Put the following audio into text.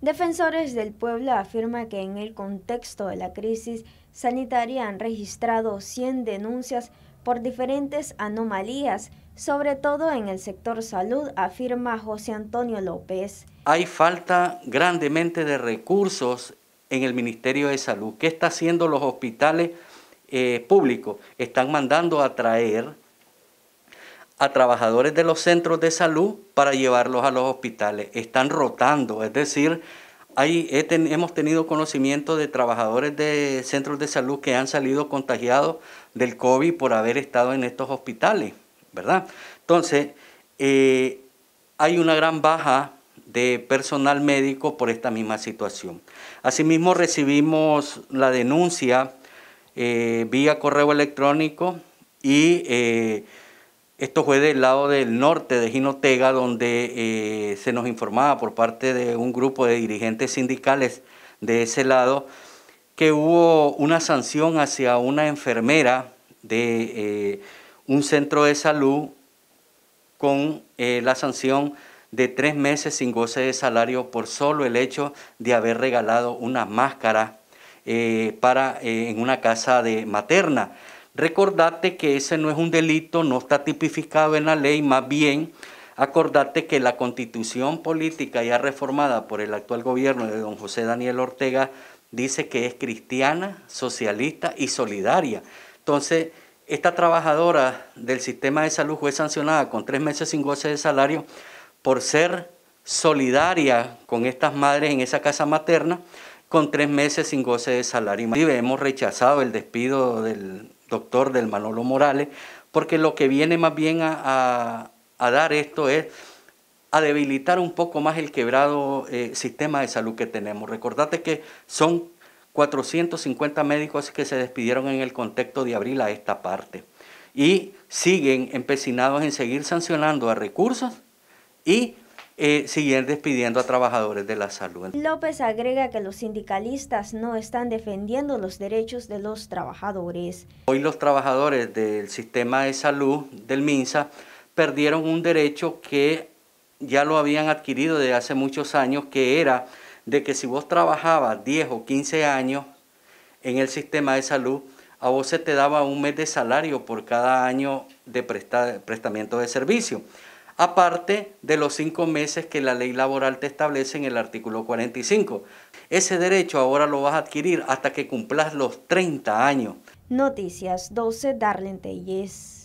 Defensores del pueblo afirma que en el contexto de la crisis sanitaria han registrado 100 denuncias por diferentes anomalías, sobre todo en el sector salud, afirma José Antonio López. Hay falta grandemente de recursos en el Ministerio de Salud. ¿Qué está haciendo los hospitales eh, públicos? Están mandando a traer a trabajadores de los centros de salud para llevarlos a los hospitales. Están rotando, es decir, hay, hemos tenido conocimiento de trabajadores de centros de salud que han salido contagiados del COVID por haber estado en estos hospitales, ¿verdad? Entonces, eh, hay una gran baja de personal médico por esta misma situación. Asimismo, recibimos la denuncia eh, vía correo electrónico y... Eh, esto fue del lado del norte de Jinotega, donde eh, se nos informaba por parte de un grupo de dirigentes sindicales de ese lado que hubo una sanción hacia una enfermera de eh, un centro de salud con eh, la sanción de tres meses sin goce de salario por solo el hecho de haber regalado una máscara en una casa de materna. Recordate que ese no es un delito, no está tipificado en la ley, más bien acordate que la constitución política ya reformada por el actual gobierno de don José Daniel Ortega dice que es cristiana, socialista y solidaria. Entonces, esta trabajadora del sistema de salud fue sancionada con tres meses sin goce de salario por ser solidaria con estas madres en esa casa materna con tres meses sin goce de salario. Y hemos rechazado el despido del doctor del Manolo Morales, porque lo que viene más bien a, dar esto es a debilitar un poco más el quebrado eh, sistema de salud que tenemos. Recordate que son 450 médicos que se despidieron en el contexto de abril a esta parte y siguen empecinados en seguir sancionando a recursos y eh, siguen despidiendo a trabajadores de la salud. López agrega que los sindicalistas no están defendiendo los derechos de los trabajadores. Hoy los trabajadores del sistema de salud del MINSA perdieron un derecho que ya lo habían adquirido desde hace muchos años, que era de que si vos trabajabas 10 o 15 años en el sistema de salud, a vos se te daba un mes de salario por cada año de prestamiento de servicio aparte de los cinco meses que la ley laboral te establece en el artículo 45. Ese derecho ahora lo vas a adquirir hasta que cumplas los 30 años. Noticias 12 Darlene Telles.